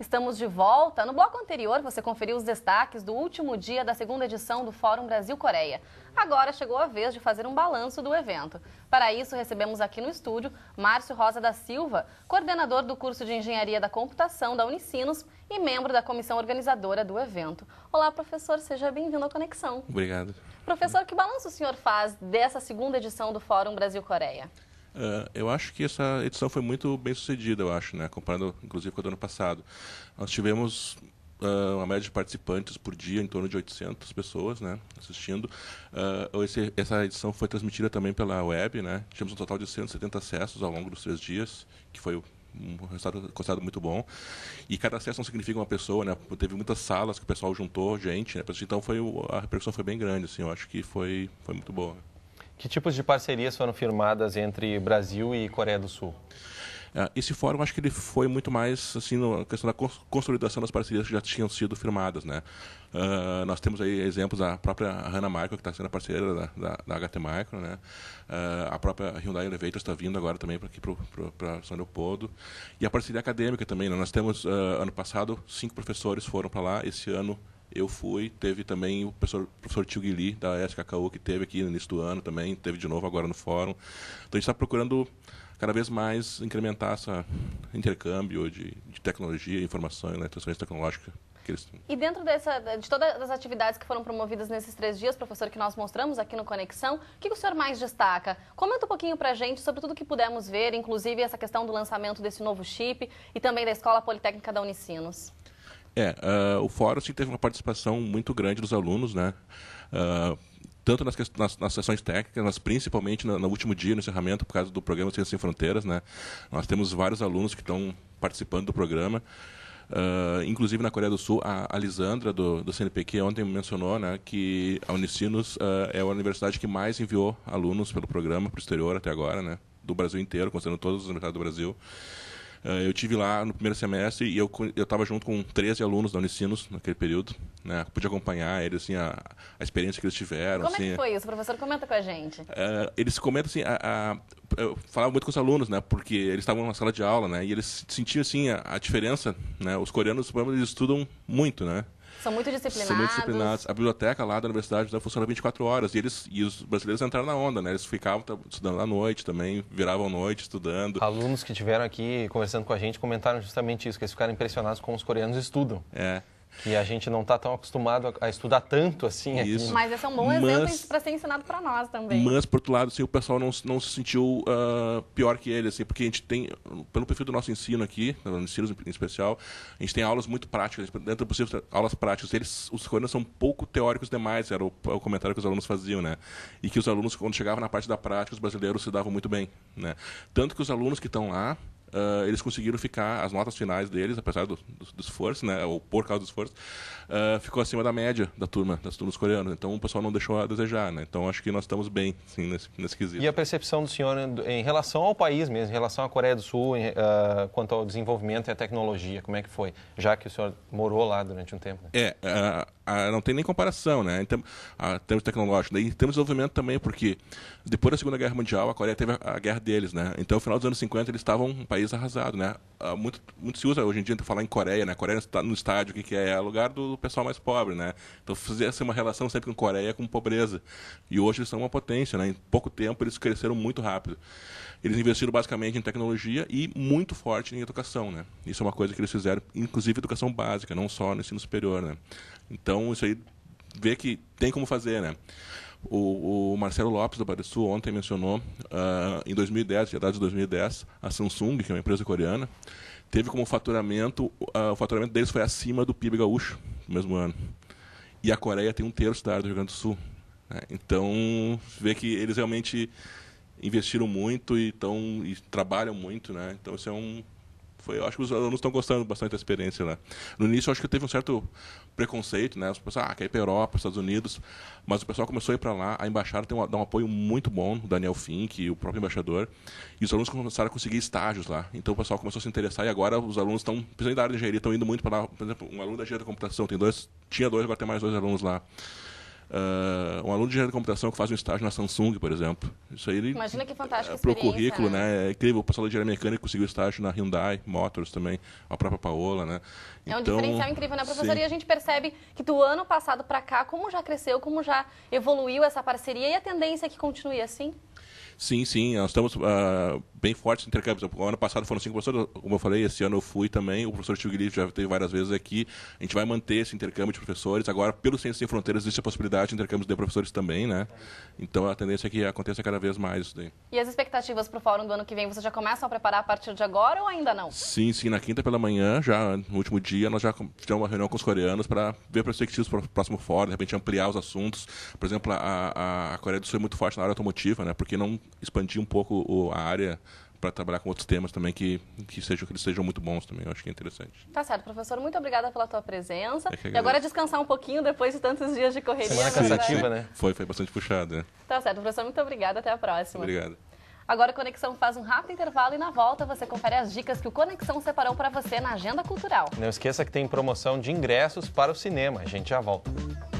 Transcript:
Estamos de volta. No bloco anterior, você conferiu os destaques do último dia da segunda edição do Fórum Brasil-Coreia. Agora chegou a vez de fazer um balanço do evento. Para isso, recebemos aqui no estúdio Márcio Rosa da Silva, coordenador do curso de Engenharia da Computação da Unicinos e membro da comissão organizadora do evento. Olá, professor, seja bem-vindo à Conexão. Obrigado. Professor, que balanço o senhor faz dessa segunda edição do Fórum Brasil-Coreia? Uh, eu acho que essa edição foi muito bem sucedida, eu acho, né? comparando inclusive com a do ano passado. Nós tivemos uh, uma média de participantes por dia em torno de 800 pessoas né? assistindo. Uh, esse, essa edição foi transmitida também pela web. Né? Tivemos um total de 170 acessos ao longo dos três dias, que foi um resultado, considerado muito bom. E cada acesso não significa uma pessoa, né? Teve muitas salas que o pessoal juntou gente, né? Então foi, a repercussão foi bem grande, assim, eu acho que foi, foi muito boa. Que tipos de parcerias foram firmadas entre Brasil e Coreia do Sul? É, esse fórum, acho que ele foi muito mais assim na questão da consolidação das parcerias que já tinham sido firmadas, né? Uh, nós temos aí exemplos da própria Hannah Micro, que está sendo parceira da, da, da, HT Micro, né? Uh, a própria Hyundai Elevator está vindo agora também para aqui para São Leopoldo. E a parceria acadêmica também, né? Nós temos, uh, ano passado, cinco professores foram para lá, esse ano eu fui. Teve também o professor, professor Tio Guili, da SKKU, que teve aqui no início do ano também, teve de novo agora no fórum. Então a gente está procurando cada vez mais incrementar esse intercâmbio de, de tecnologia, informação e né, transferência tecnológica. E dentro dessa, de todas as atividades que foram promovidas nesses três dias, professor, que nós mostramos aqui no Conexão, o que o senhor mais destaca? Comenta um pouquinho para a gente sobre tudo o que pudemos ver, inclusive essa questão do lançamento desse novo chip e também da Escola Politécnica da Unicinos. É, uh, o fórum sim, teve uma participação muito grande dos alunos, né? Uh, tanto nas, nas, nas, sessões técnicas, mas principalmente no, no, último dia, no encerramento, por causa do programa Ciência Sem Fronteiras, né? Nós temos vários alunos que estão participando do programa. Uh, inclusive na Coreia do Sul, a Lisandra, do, do CNPq ontem mencionou né, que a Unicinos uh, é a universidade que mais enviou alunos pelo programa para o exterior até agora, né, do Brasil inteiro, considerando todas as universidades do Brasil. Eh, eu tive lá no primeiro semestre e eu eu estava junto com 13 alunos da Unicinos naquele período, né? Pude acompanhar eles assim a, a experiência que eles tiveram. Como assim, é que assim. foi isso, professor? Comenta com a gente. Uh, eles comentam assim, a, a, eu falava muito com os alunos, né? Porque eles estavam na sala de aula, né? E eles sentiam assim a, a diferença, né? Os coreanos, eles estudam muito, né? São muito disciplinados. São muito disciplinados. A biblioteca lá da universidade já funciona 24 horas. E, eles, e os brasileiros entraram na onda, né? Eles ficavam estudando à noite também, viravam à noite estudando. Alunos que tiveram aqui conversando com a gente comentaram justamente isso, que eles ficaram impressionados como os coreanos estudam. É que a gente não está tão acostumado a, estudar tanto assim Isso. aqui. Mas esse é um bom mas, exemplo para ser ensinado para nós também. Mas, por outro lado, assim, o pessoal não, não se sentiu uh, pior que ele, assim, porque a gente tem, pelo perfil do nosso ensino aqui, no ensino em especial, a gente tem aulas muito práticas, dentro do possível, aulas práticas. Eles, os coreanos são um pouco teóricos demais, era o, o, comentário que os alunos faziam, né? E que os alunos, quando chegavam na parte da prática, os brasileiros se davam muito bem, né? Tanto que os alunos que estão lá, uh, eles conseguiram ficar, as notas finais deles, apesar do, do, do esforço, né, ou por causa do esforço, uh, ficou acima da média da turma, das turmas coreanas. Então o pessoal não deixou a desejar, né? Então acho que nós estamos bem, sim, nesse, nesse quesito. E a percepção do senhor né, em relação ao país mesmo, em relação à Coreia do Sul, em, uh, quanto ao desenvolvimento e à tecnologia, como é que foi? Já que o senhor morou lá durante um tempo, né? É, não tem nem comparação, né? Em termos, termos tecnológicos, né, em termos de desenvolvimento também, porque depois da Segunda Guerra Mundial, a Coreia teve a, a guerra deles, né? Então, no final dos anos 50, eles estavam um país país arrasado, né? Ah, muito, muito se usa hoje em dia falar em Coreia, né? Coreia está no estádio, o que, é? É lugar do pessoal mais pobre, né? Então fizesse assim, uma relação sempre com Coreia, com pobreza. E hoje eles são uma potência, né? Em pouco tempo eles cresceram muito rápido. Eles investiram basicamente em tecnologia e muito forte em educação, né? Isso é uma coisa que eles fizeram, inclusive educação básica, não só no ensino superior, né? Então isso aí vê que tem como fazer, né? O, o, Marcelo Lopes do Barissu ontem mencionou, uh, em 2010, dados de 2010, a Samsung, que é uma empresa coreana, teve como faturamento, uh, o faturamento deles foi acima do PIB gaúcho no mesmo ano. E a Coreia tem um terço da área do Rio Grande do Sul. Né? Então, vê que eles realmente investiram muito e, tão, e trabalham muito. Né? Então, isso é um, foi, eu acho que os alunos estão gostando bastante da experiência lá. Né? No início, acho que teve um certo preconceito, né? Os pessoas, ah, quer ir para a Europa, Estados Unidos. Mas o pessoal começou a ir para lá, a embaixada tem um, dá um apoio muito bom, o Daniel Fink, o próprio embaixador. E os alunos começaram a conseguir estágios lá. Então o pessoal começou a se interessar e agora os alunos estão, precisando da área de engenharia, estão indo muito para lá. Por exemplo, um aluno da engenharia da computação tem dois, tinha dois, agora tem mais dois alunos lá. Uh, um aluno de engenharia de computação que faz um estágio na Samsung, por exemplo. Isso aí ele, Imagina que fantástica uh, Para o currículo, né? né? É incrível. O pessoal de engenharia mecânica conseguiu estágio na Hyundai Motors também, a própria Paola, né? Então, é um então, diferencial incrível, né, professora? Sim. E a gente percebe que do ano passado para cá, como já cresceu, como já evoluiu essa parceria e a tendência é que continue assim? Sim, sim, nós estamos uh, bem fortes em intercâmbio. O ano passado foram cinco professores, como eu falei, esse ano eu fui também. O professor Tio já teve várias vezes aqui. A gente vai manter esse intercâmbio de professores. Agora, pelo Ciência Sem Fronteiras, existe a possibilidade de intercâmbio de professores também, né? Então a tendência é que aconteça cada vez mais isso daí. E as expectativas para o fórum do ano que vem, você já começam a preparar a partir de agora ou ainda não? Sim, sim, na quinta pela manhã, já no último dia, nós já tivemos uma reunião com os coreanos para ver perspectivas para o próximo fórum, de repente ampliar os assuntos. Por exemplo, a, a, a Coreia do Sul é muito forte na área automotiva, né? Porque não expandir um pouco o, a área para trabalhar com outros temas também que, que, sejam, que eles sejam muito bons também. Eu acho que é interessante. Tá certo, professor. Muito obrigada pela tua presença. É e agora descansar um pouquinho depois de tantos dias de correria. Semana cansativa, né? Foi, foi bastante puxado Né? Tá certo, professor. Muito obrigada. Até a próxima. Obrigado. Agora a Conexão faz um rápido intervalo e na volta você confere as dicas que o Conexão separou para você na Agenda Cultural. Não esqueça que tem promoção de ingressos para o cinema. A gente já volta.